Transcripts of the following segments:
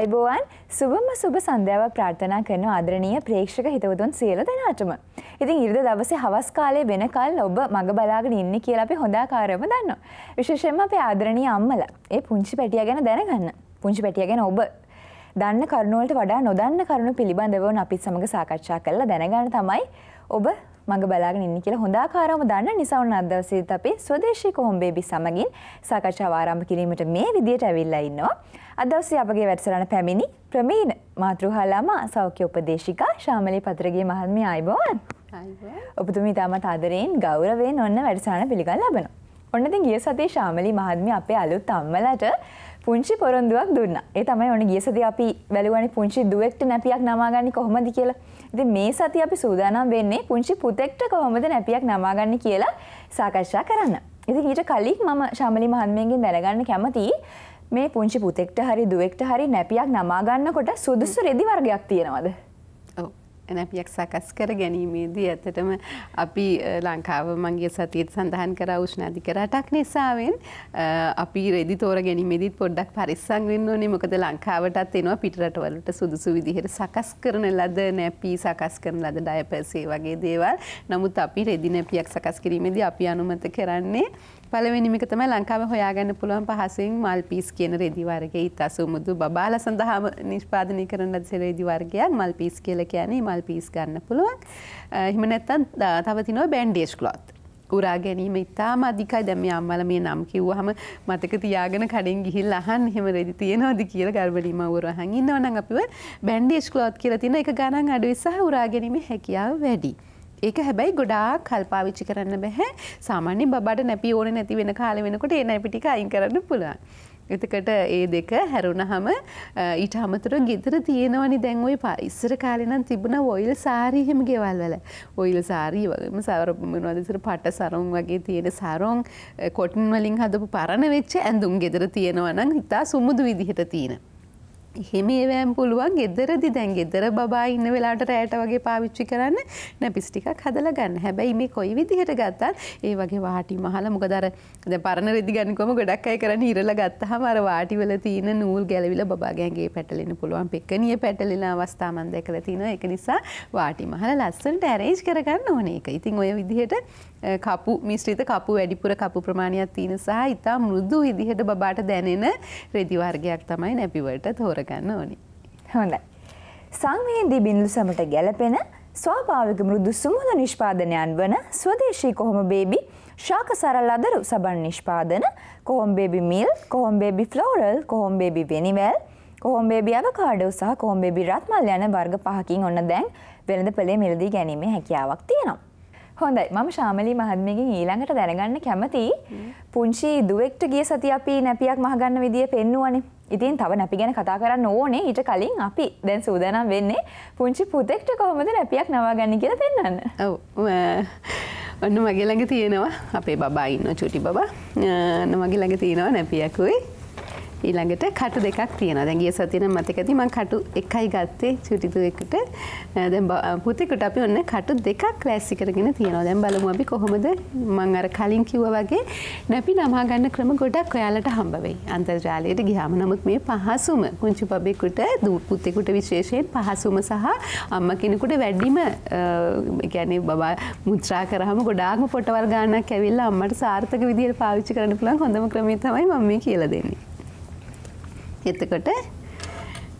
අයිබෝවන් සුබම සුබ සන්ධ්‍යාව ප්‍රාර්ථනා කරන ආදරණීය ප්‍රේක්ෂක හිතවතුන් සියලු දෙනාටම. ඉතින් ඉරිද දවසේ හවස් කාලේ වෙනකල් ඔබ මග බලාගෙන ඉන්නේ කියලා අපි හොඳාකාරව දන්නවා. විශේෂයෙන්ම අපේ ආදරණීය අම්මලා. ඒ පුංචි පැටියා ගැන දැනගන්න. පුංචි පැටියා ගැන ඔබ දන්න කරුණු වලට වඩා නොදන්න කරුණු පිළිබඳව අපි සමග සාකච්ඡා කරලා දැනගන්න තමයි ඔබ මඟ බලාගෙන ඉන්න කියලා හොඳාකාරවම දන්න නිසා උන් අදවසේත් අපි ස්වදේශී කොහොම්බේබි සමගින් සාකච්ඡාව ආරම්භ කිරීමට මේ විදියට ඇවිල්ලා ඉන්නවා. අද දවසේ අපගේ වැඩසටහන පැමිණි ප්‍රමීණ මාතෘහා ළමා සෞඛ්‍ය උපදේශිකා ශාමලී පතරගේ මහත්මිය ආයිබෝන්. ඔබතුමී තාමත් ආදරයෙන් ගෞරවයෙන් ඔන්න වැඩසටහන පිළිගන්න ලබනවා. ඔන්න ඉතින් ගිය සතියේ ශාමලී මහත්මිය අපේ අලුත් අම්මලට පුංචි පොරොන්දුවක් දුන්නා. ඒ තමයි ඔන්න ගිය සතියේ අපි බැලුවානේ පුංචි දුවෙක්ට නැපියක් නමාගන්නේ කොහොමද කියලා. ඉති මේ සති අපි සූදානම් වෙන්නේ පුංචි පුතෙක්ට කොහොමද නැපියක් නමාගන්න කියලා සාකච්ඡා කරන්න. ඉති ඊට කලික් මම ශාමලි මහන්මයගෙන් දැනගන්න කැමති මේ පුංචි පුතෙක්ට හරි දුවෙක්ට හරි නැපියක් නමාගන්නකොට සුදුසු රෙදි වර්ගයක් තියෙනවද. නැපියක් සකස් කර ගැනීමේදී ඇතටම අපි ලංකාව මගේ සතියත් සඳහන් කර උෂ්ණාධික රටක් නිසාවෙන් අපි රෙදි තෝර ගැනීමේදීත් පොඩ්ඩක් පරිස්සං වෙන්න ඕනේ මොකද ලංකාවටත් එනවා පිටරටවලට සුදුසු විදිහට සකස් කරන ලද නැපී සකස් කරන ලද ඩයපර්සේ වගේ දේවල් නමුත් අපි රෙදි නැපියක් සකස් කිරීමේදී අපි අනුමත කරන්නේ පලවෙනිමික තමයි ලංකාව හොයාගන්න පුළුවන් පහසුවෙන් මල් පිස් කියන රෙදිවර්ගේ ඉතා සුමුදු බාල සඳහාම නිෂ්පාදනය කරන සෙරේදි වර්ගයක් මල් පිස් කියල කියන්නේ මල් පිස් ගන්න පුළුවන් හිමනැත්තන් තවතිනෝ බැන්්ඩේෂ් කලොත් උරා ගැනීම ඉතා අධිකයි දැම අම්මල මේ නම් කිව්ව හම මතක තියාගෙන කඩින් ගිහිල් අහන් හෙම රෙදි තියෙනවාද කියල ගර්වලීම වරහන් ඉන්නවනං අපිව බැන්්ඩේෂ් කලෝත් කියල තින එක ගණන් අඩුවසාහ උරාගැනීම හැකියාව වැඩි. ඒක හැබැයි ගොඩාක් කල්පාවිච්චි කරන්න බැහැ සාමාන්‍ය බබට නැපි ඕන නැති වෙන කාල වෙනකොට ඒ නැපිටික අයින් කරන්න පුළුවන්. එතකට ඒ දෙක හැරුණහම ඊට අමතර ගෙතර තියෙනවනි දැන් ඔයි ඉස්සර කාලෙනම් තිබුණ ඔයිල් සාරීහෙම ගෙවල් වල ඔයිල් සාරී වගේම සවරමනවාදසර පට සරුම් වගේ තියෙන සරෝන් කොටන් වලින් හදපු පරණ වෙච්ච ඇඳුම් ගෙදර තියෙනවනම් හිතා සුමුදු විදිහට තියෙන. එහෙම ඒවෑම් පුළුවන් ගෙදරදි දැන් ගෙදර බා ඉන්න වෙලාට රෑට වගේ පාවිච්චි කරන්න නැපිස්ටිකක් හදල ගන්න හැබැයි මේ කොයි විදිහට ගත්තත් ඒ වගේ වාටි මහල මොකදර ද පරණ රෙදිගනිකොම ගොඩක් අය කරන්න ඉරල ගත්තහ මර වාටිවල තියන නූල් ගැලවිල බාගෑන්ගේ පැටලෙන පුළුවන් පෙක්කනිය පැටලෙන අවස්ථාමන් දැකල තින එක නිසා වාටි මහල ලස්සන්ට ඇරේජ් කරගන්න ඕන එක ඉතින් ඔය විදිහට කපු මිශ්‍රිත කපු වැඩිපුර කපු ප්‍රමාණයක් තියෙන සහ ඉතා මුරුදු විදිහට බාට දැනෙන රෙදිවර්ගයක් තමයි නැපිවට තොර කරගන්න ඕනි. හොඳයි. සංවේදී බිඳු සමට ගැලපෙන ස්වාභාවික මෘදු සුමුද නිෂ්පාදනයන් වන ස්වදේශී කොහොම බේබි ශාක සරල් අදරු සබන් නිෂ්පාදන Kohomba baby milk Kohomba baby floral Kohomba baby වෙනිවැල් කොහොම් බේබි අවකාඩෝ සහ කොහොම් බේබි රත්මල් යන වර්ග පහකින් ඔන්න දැන් වෙළඳ පළේ මිලදී ගැනීමේ හැකියාවක් තියෙනවා. හොඳයි මම ශාමලී මහත්මයගෙන් ඊළඟට දැනගන්න කැමති පුංචි දුවෙක්ට ගිය සති අපි නැපියක් මහගන්න විදිය පෙන්නුවනේ. ඉතින් තව නැපි ගැන කතා කරන්න ඕනේ ඊට කලින් අපි දැන් සූදානම් වෙන්නේ පුංචි පුතෙක්ට කොහොමද නැපියක් නවාගන්න කියලා පෙන්වන්න. ඔව්. ඔන්න මගේ ළඟ තියෙනවා අපේ බබා ඉන්න චුටි බබා. මගේ ළඟ තියෙනවා නැපියකුයි. ඊළඟට කට දෙකක් තියෙන දැන්ගේ සතින මතකති මං කටු එකයි ගත්තේ චුටිතුකට පුතෙකුට අපි ඔන්න කටු දෙකක් ලෑස්සි කරගෙන තියෙනවා දැම් බලමු අපි කොහොමද මං අර කලින් කිව්ව වගේ නැපි නමාගන්න ක්‍රම ගොඩක් ඔයාලට හම්බවෙයි අන්තර්ජාලයට ගිහාම නමුත් මේ පහසුම පුංචි පබෙකුට දූ පුතෙකුට විශේෂයෙන් පහසුම සහ අම්ම කෙනෙකුට වැඩිම ගැන බබා මුත්‍රා කරහම ගොඩාක්ම පොටවල් ගානක් ඇවිල්ලා අම්මට සාර්ථක විදිහට පාවිච්චි කරන්න පුළන් හොඳම ක්‍රමේ තමයි මම කියලා දෙන්නේ එතකොට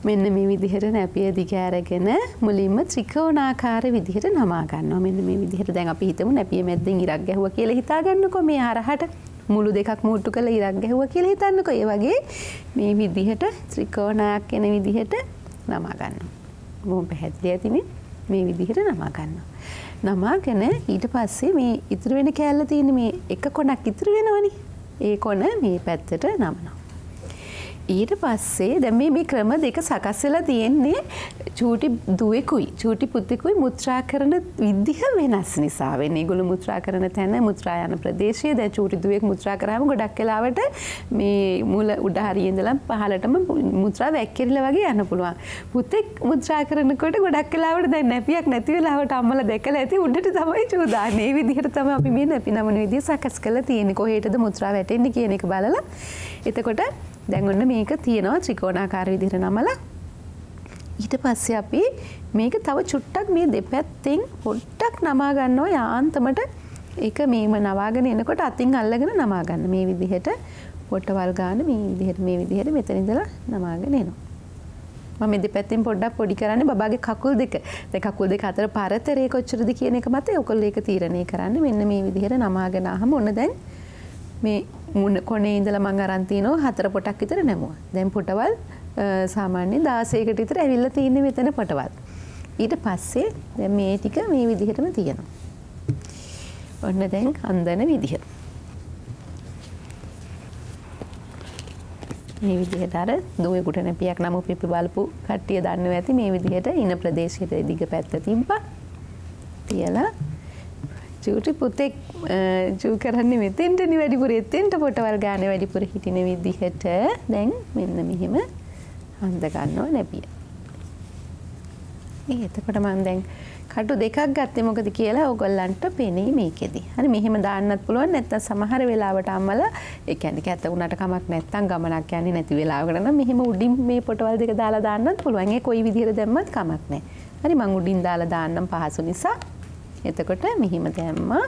මෙන්න මේ විදිහට නැපිය දිගෑරගෙන මුලින්ම ත්‍රිකෝණාකාර විදිහට නමා ගන්නවා. මෙන්න මේ විදිහට දැන් අපි හිතමු නැපිය මැද්දෙන් ඉරක් ගැහුවා කියලා හිතාගන්නකෝ මේ හරහට මුළු දෙකක් මූට්ටු කරලා ඉරක් ගැහුවා කියලා හිතන්නකෝ. ඒ වගේ මේ විදිහට ත්‍රිකෝණාක් වෙන විදිහට නමා ගන්නවා. බොහොම පැහැදිලි ඇතිනේ. මේ විදිහට නමා ගන්නවා. නමාගෙන ඊට පස්සේ මේ ඉතුරු වෙන කෑල්ල තියෙන මේ එක කොනක් ඉතුරු වෙනවනේ. ඒ කොන මේ පැත්තට නමනවා. ඊට පස්සේ දැ මේ මේ ක්‍රම දෙක සකස්සලා තියෙන්නේ චූටි දුවෙකුයි චූටි පුත්තෙකුයි මුත්‍රා කරන විද්ධහ වෙනස් නිසා වෙන්නේ ගොළු මුත්‍රා කරන තැන මුත්‍රායන ප්‍රදේශය දැ චූටි දුවෙක් මුත්‍රා කරම ගොඩක් කලාවට මේ මුල උඩහරියෙන්දලම් පහලටම මුත්‍රා වැැක්කෙරල වගේ යන්න පුළුවන් පුතෙක් මුත්‍රා කරනකොට ගොඩක් කලාවට දැ නැපියක් නැතිවෙලාවට අම්මල දැකල ඇති උඩට තමයි චූදානේ විදිහට තම අපි මේ නැපි නමන විදිහ සකස් කල තියෙනෙ කොහේටද මුත්‍රා වැටෙන්න්න කියන එක බලලා එතකොට දැන්ඔන්න මේක තියෙනවා ත්‍රිකෝණාකාර විදිර නමල ඊට පස්සේ අපි මේක තව චුට්ටක් මේ දෙපැත්තෙන් පොට්ටක් නමාගන්නෝ යාන්තමට එක මේම නවාගෙන එනකොට අතින් අල්ලගෙන නමාගන්න මේ විදිහට පොට්ටවල් ගාන මේ විදිහට මේ විදිහට මෙතනිදලා නමාගෙන එනවා මම දෙපැත්තෙන් පොඩ්ඩක් පොඩි කරන්න බාගේ කකුල් දෙක දැන් කකුල් දෙක අතර පරතරය කොච්චරද කියන එක මත ඔකල් ඒක තීරණය කරන්න මෙන්න මේ විදිහට නමාගෙන අහම ඔන්න දැන් මේ කොනේ ඉඳලා මං අරන් තිනෝ හතර පොටක් විතර නැමුවා. දැන් පොටවල් සාමාන්‍ය 16කට විතර ඇවිල්ලා තියෙන්නේ මෙතන පොටවල්. ඊට පස්සේ දැන් මේ ටික මේ විදිහටම තියෙනවා. ඔන්න දැන් හඳන විදිහ. මේ විදිහට අර දෝයකට නැපියක් නම් පිපි බලපු කට්ටිය දන්නව ඇති මේ විදිහට ඉන ප්‍රදේශයට දිග පැත්ත තිබ්බා. තියලා චූටි පුතෙක් චූකරන්න මෙතෙන්ටනි වැඩිපුර එතෙන්ට පොටවල් ගාන වැඩිපුර හිටින විදිහට දැන් මෙන්න මෙහෙම හන්දගන්නවා නැබිය. ඒ එතකොට මන් දැන් කටු දෙකක් ගත්තේ මොකද කියලා ඔගොල්ලන්ට පෙනෙයි මේකෙදී. හරි මෙහෙම දාන්නත් පුළුවන් නැත්නම් සමහර වෙලාවට අම්මල ඒ කියන්නේ කැත උනට කමක් නැත්නම් ගමනක් යන්නේ නැති වෙලාවකට නම් මෙහෙම උඩින් මේ පොටවල් දෙක දාලා දාන්නත් පුළුවන්. ඒ කොයි විදිහට දැම්මත් කමක් නැහැ. හරි මං උඩින් දාලා දාන්නම් පහසු නිසා. එතකොට මෙහෙම දැම්මා.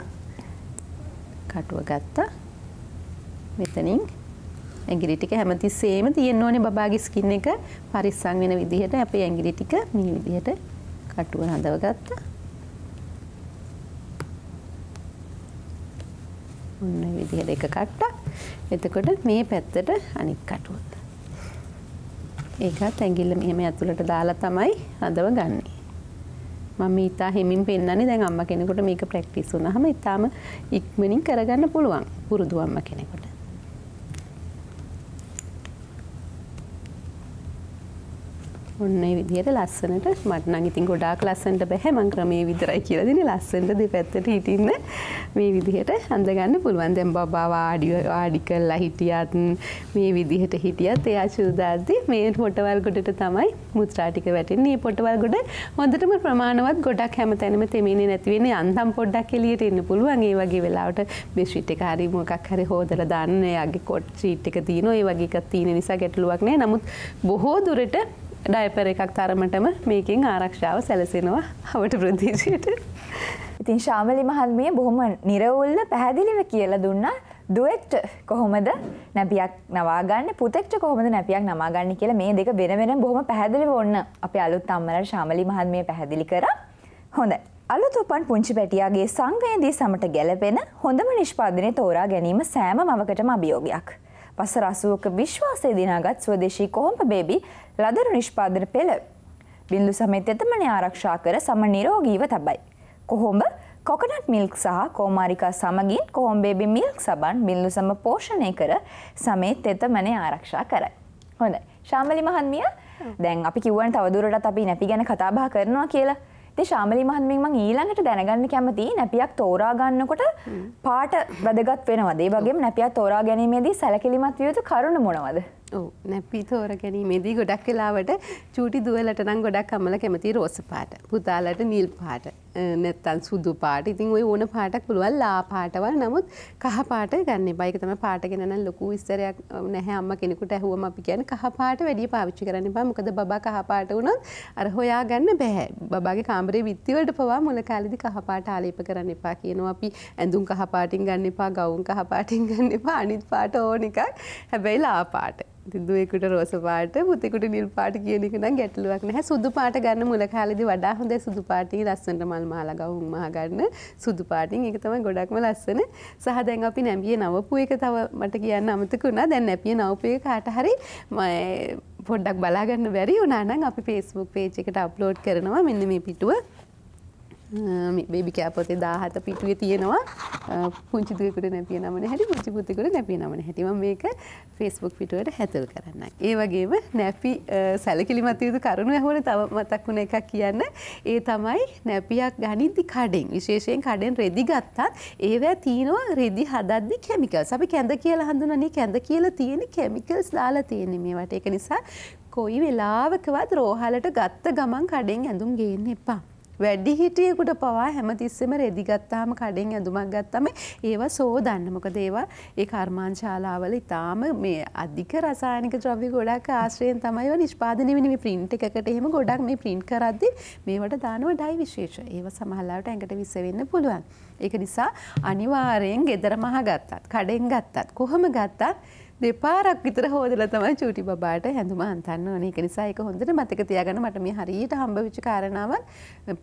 කටුව ගත්තා මෙතනින් ඇගිලි ටික හැමතිස්සෙම තියෙන්න ඕනේ බබාගේ ස්කින් එක පරිස්සම් වෙන විදිහට අපේ ඇගිලි ටික මේ විදිහට කටුව හදව ගත්තා. ඔන්න ඒ විදිහට එක කට්ටක්. එතකොට මේ පැත්තට අනිත් කටුව. ඒකත් ඇඟිල්ල මෙහෙම ඇතුළට දාලා තමයි හදව ගන්නේ. මම ඉතා හෙමින් පෙන්න්නේ දැන් අම්ම කෙනෙකුට මේක ප්‍රක්ටිස් වුනහම ඉතාම ඉක්මනින් කරගන්න පුළුවන් පුරුදු අම්ම කෙනෙකුට ඔන්න විදිහට ලස්සනට මට නම් ඉතින් ගොඩාක් ලස්සනට බැහැ මං ක්‍රමයේ විතරයි කියලා දෙන්නේ ලස්සනට දෙපැත්තට හිටින්න මේ විදිහට අඳගන්න පුළුවන් දැන් බබා වාඩි වාඩි කරලා හිටියත් මේ විදිහට හිටියත් එයා සූදාද්දි මේ පොටවල් ගොඩට තමයි මුත්‍රා ටික වැටෙන්නේ. මේ පොටවල් ගොඩ හොඳටම ප්‍රමාණවත් ගොඩක් හැමතැනම තෙමෙන්නේ නැති වෙන්නේ අන්තම් පොඩ්ඩක් එළියට එන්න පුළුවන්. ඒ වගේ වෙලාවට බෙඩ්ෂීට් එක හරි මොකක් හරි හොදලා දාන්න එයාගේ කොට් ෂීට් එක තියෙනවා. ඒ වගේ එකක් තියෙන නිසා ගැටලුවක් නැහැ. නමුත් බොහෝ දුරට ඩයිපර එකක් තරමටම මේකින් ආරක්ෂාව සැලසෙනවා හවට ප්‍රදේශයට. ඉතින් ශාමලි මහත්මිය බොහොම නිරවුල්ල පැහැදිලිව කියලා දුන්නා දුවෙක්ට කොහොමද නැපියක් නවාගන්න පුතෙක්ට කොහොමද නැපියක් නමාගන්න කියලා මේ දෙක වෙන වෙන බොහොම පැහැදිලිව ඔන්න අපි අලුත් අම්මලට ශාමලි මහත්මිය පැහැදිලි කරා. හොඳයි. අලුත් උපන් පුංචි පැටියාගේ සංවේදී සමට ගැලපෙන හොඳම නිෂ්පාදනය තෝරා ගැනීම සෑම මවකටම අභියෝගයක්. වසර අසුවක විශ්වාසය දිනාගත් ස්වදේශී කොහොඹ බේබි ලදරු නිෂ්පාදන පෙළ. බිල්ලු සමෙත් එතමනය ආරක්ෂා කර සම නිරෝගීව තබයි. කොහොඹ කොකනට් මිල්ක් සහ කෝමාරිකා සමගින් කොහොම්බේබි මිල්ක් සබන් බිල්ලු සම පෝෂණය කර සමේත් එතමනය ආරක්ෂා කරයි. හොඳ ශාමලි මහන්මිය දැන් අපි කිවන් තවදුරට අපි නැපි ගැන කතාබා කරනවා කියලා ති ශාමලි මහන්මින් මං ඊළඟට දැනගන්න කැමති නැපියක් තෝරා ගන්නකොට පාට වැදගත් වෙනවදේ වගේ නැපියක් තෝරා ගැනීමේදී සැලකිලිමත් වියයුතු කරුණ මොනවද. නැපි තෝර ගැනීමේදී ගොඩක් කලාවට චූටි දුවලට නම් ගොඩක් අම්මල කැමති රෝස පාට පුතාලට නිල් පාට නැත්තන් සුදු පාට ඉතින් ඔය ඕන පාටක් පුළුවන් ලා පාටවල් නමුත් කහ පාට ගන්න බයික තම පාට ගෙනන ලොකු විස්තරයක් නැහැ අම්ම කෙනෙකුට ඇහුවම අපි කියන කහ පාට වැඩිය පාවිච්චි කරන්න එපා මොකද බබා කහ පාට වුණොත් අර හොයාගන්න බෑ බබාගේ කාමරේ විත්තිවලට පවා මුල කාලෙදි කහ පාට ආලේප කරන්න එපා කියනවා අපි ඇඳුම් කහ පාටින් ගන්න එපා ගවුම් කහ පාටින් ගන්න එපා අනිත් පාට ඕන එකක් හැබැයි ලා පාට දුවෙකුට රෝස පාට පුතෙකුට නිල් පාට කියන එක නම් ගැටලුවක් නැහැ සුදු පාට ගන්න මුල කාලෙදි වඩා හොඳයි සුදු පාටේ ලස්සනට මල් මල් මහලගවුන් මහගන්න සුදු පාටින් එක තමයි ගොඩක්ම ලස්සන සහ දැන් අපි නැඹිය නවපු එක තව මට කියන්න අමතකුණා දැන් නැපිය නවපු එක කාට හරි පොඩ්ඩක් බලාගන්න බැරි වුණා නම් අපි ෆේස්බුක් පේජ් එකට අප්ලෝඩ් කරනවා මෙන්න මේ පිටුව බේබි කෑපොතේ දාහත පිටුවේ තියෙනවා පුංචිදුවකුට නැතිය නමන හැට පුංචිපුතකුට නැපිය නමන හැටිම මේක ෆෙස්බුක් පිටුවට හැතුල් කරන්න. ඒ වගේම නැපි සැලකිලි මතයුතු කරුණු ඇහුවන තව මතක් වුණ එකක් කියන්න ඒ තමයි නැපියක් ගනිදි කඩෙන් විශේෂයෙන් කඩෙන් රෙදි ගත්තත් ඒවැ තියෙනවා රෙදි හදද්දි කැමිකල් සබි කැඳ කියලා හඳුනනේ කැඳ කියලා තියෙන කැමිකල්ස් දාලා තියෙනෙ මේවට එක නිසා කොයි වෙලාවකවත් රෝහලට ගත්ත ගමන් කඩෙන් ඇඳුම් ගේන්න එපා. වැඩිහිටියෙකුට පවා හැමතිස්සෙම රෙදිගත්තාම කඩෙන් ඇඳුමක් ගත්තම ඒවා සෝදන්න මොකද ඒවා ඒ කර්මාංශාලාවල ඉතාම මේ අධික රසායනික ද්‍රව්‍ය ගොඩක් ආශ්‍රයෙන් තමයි නිෂ්පාදනය වෙන මේ ප්‍රින්ට් එකකට එහෙම ගොඩක් මේ ප්‍රින්ට් කරද්දි මේවට දානවා ඩයි විශේෂ ඒව සමහරලාට ඇඟට විස වෙන්න පුළුවන් ඒක නිසා අනිවාර්යෙන් gedara මහ ගත්තත් කඩෙන් ගත්තත් කොහොම ගත්තත් දෙපාරක් විතර හෝදල තමයි චූටි බාට හැඳුම අන්තන්න ඕන එක නිසා එක හොඳට මතක තියාගන්න මට මේ හරියට හම්බවිච්ච කාරණාවන්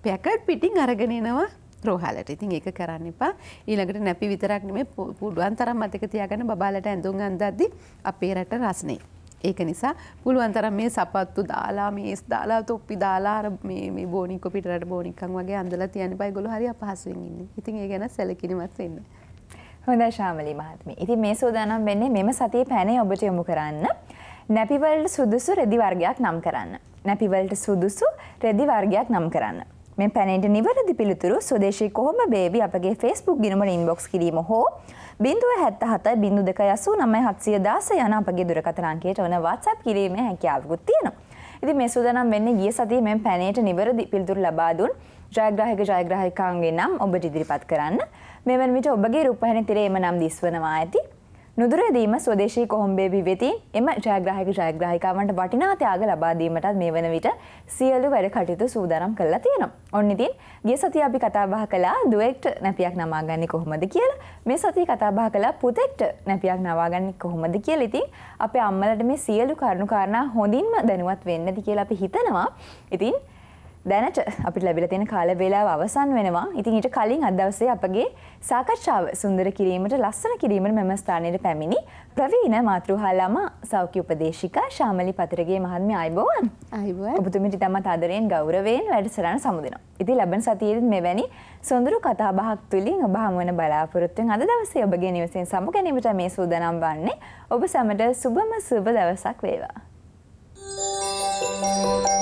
පැකට් පිටින් අරගෙනනවා රෝහලට ඉතින් ඒක කරන්න එපා ඊළඟට නැපි විතරක් නෙමේ පුළුවන් තරම් මතක තියාගන්න බබාලට ඇඳුම් අඳද්දි අපේ රට රස්නේ ඒක නිසා පුළුවන් තරම් මේ සපත්තු දාලා මේස් දාලා තොප්පි දාලා අර මේ මේ බෝනික්ක පිටරට බෝනික්කන් වගේ අඳලා තියන්න බයි ගොළු හරි අපහසුවෙන් ඉන්නේ. ඉතින් ඒ ගැන සැලකිලිමත් වෙන්න. හොඳයි ශාමලි මහත්මිය. ඉතින් මේ සූදානම් වෙන්නේ මෙම සතියේ පෑනේ ඔබට යොමු කරන්න. නැපිවලට සුදුසු රෙදි වර්ගයක් නම් කරන්න. නැපිවලට සුදුසු රෙදි වර්ගයක් නම් කරන්න. මේ පැනේට නිවැරදි පිළිතුරු ස්වදේශී කොහොම බේබි අපගේ ෆේස්බුක් ගිණුමට ඉන්බොක්ස් කිරීම හෝ බිඳුව හැත්ත හතයි බිඳු දෙක යසූ නමයි හත්සිය දාස යන අපගේ දුරකථන අංකයට ඕන WhatsApp කිරීමේ හැකියාවකුත් තියෙනවා. ඉතින් මේ සූදානම් වෙන්නේ ගිය සතියේ මේ පැනේට නිවැරදි පිළිතුරු ලබා දුන් ජයග්‍රාහක ජයග්‍රාහිකාන්ගේ නම් ඔබට ඉදිරිපත් කරන්න. මෙවන් විට ඔබගේ රුපහැණ තිරේම නම් දිස්වනවා ඇති. නුදුරදීම ස්වදේශී කොහොම්බේ විවෙතින් එම ජයග්‍රහක ජයග්‍රහිකාවන්ට වටිනා ත්‍යාග ලබාදීමටත් මේ වන විට සියලු වැඩ කටයුතු සූදානම් කරලා තියෙනවා. ඔන්න ඉතින් ගිය සතිය අපි කතාබහ කළා දුවෙක්ට නැපියක් නමාගන්නේ කොහොමද කියලා. මේ සතිය කතාබහ කළා පුතෙක්ට නැපියක් නවාගන්නේ කොහොමද කියලා. ඉතින් අපේ අම්මලට මේ සියලු කරුණු කාරණා හොඳින්ම දැනුවත් වෙන්නද කියලා අපි හිතනවා. ඉතින් දැනට අපිට ලැබිල තියෙන කාල වේලාව අවසන් වෙනවා. ඉතින් ඊට කලින් අද දවසේ අපගේ සාකච්ඡාව සුන්දර කිරීමට ලස්සන කිරීමට මෙම ස්ථානයේ පැමිණි ප්‍රවීණ මාතෘහා ළමා සෞඛ්‍ය උපදේශිකා ශාමලි පතරගේ මහත්මිය ආයිබෝවන්. ආයිබෝවන්. ඔබතුමිට තමත් ආදරයෙන් ගෞරවයෙන් වැඩසටහන සමුදෙනවා. ඉතින් ලබන සතියේදී මෙවැනි සොඳුරු කතා බහක් තුළින් ඔබ හමුවන බලාපොරොත්තුෙන් අද දවසේ ඔබගේ නිවසෙන් සමු ගැනීමට මේ සූදානම් වන්නේ. ඔබ සැමට සුබම සුබ දවසක් වේවා. Thank you.